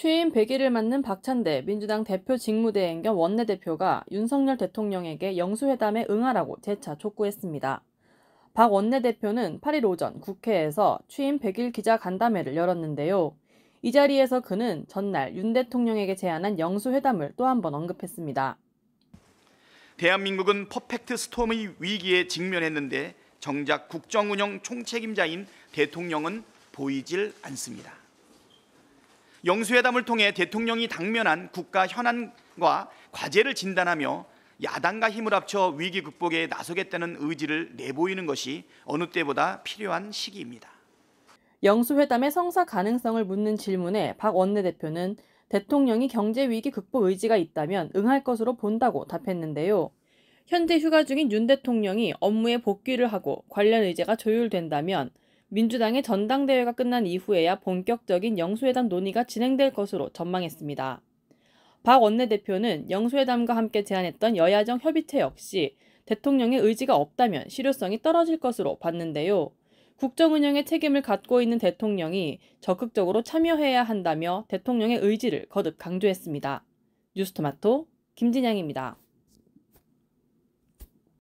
취임 100일을 맞는 박찬대 민주당 대표 직무대행 겸 원내대표가 윤석열 대통령에게 영수회담에 응하라고 재차 촉구했습니다. 박 원내대표는 8일 오전 국회에서 취임 100일 기자 간담회를 열었는데요. 이 자리에서 그는 전날 윤 대통령에게 제안한 영수회담을 또 한 번 언급했습니다. 대한민국은 퍼펙트 스톰의 위기에 직면했는데 정작 국정운영 총책임자인 대통령은 보이질 않습니다. 영수회담을 통해 대통령이 당면한 국가 현안과 과제를 진단하며 야당과 힘을 합쳐 위기 극복에 나서겠다는 의지를 내보이는 것이 어느 때보다 필요한 시기입니다. 영수회담의 성사 가능성을 묻는 질문에 박 원내대표는 대통령이 경제 위기 극복 의지가 있다면 응할 것으로 본다고 답했는데요. 현재 휴가 중인 윤 대통령이 업무에 복귀를 하고 관련 의제가 조율된다면 민주당의 전당대회가 끝난 이후에야 본격적인 영수회담 논의가 진행될 것으로 전망했습니다. 박 원내대표는 영수회담과 함께 제안했던 여야정 협의체 역시 대통령의 의지가 없다면 실효성이 떨어질 것으로 봤는데요. 국정운영의 책임을 갖고 있는 대통령이 적극적으로 참여해야 한다며 대통령의 의지를 거듭 강조했습니다. 뉴스토마토 김진양입니다.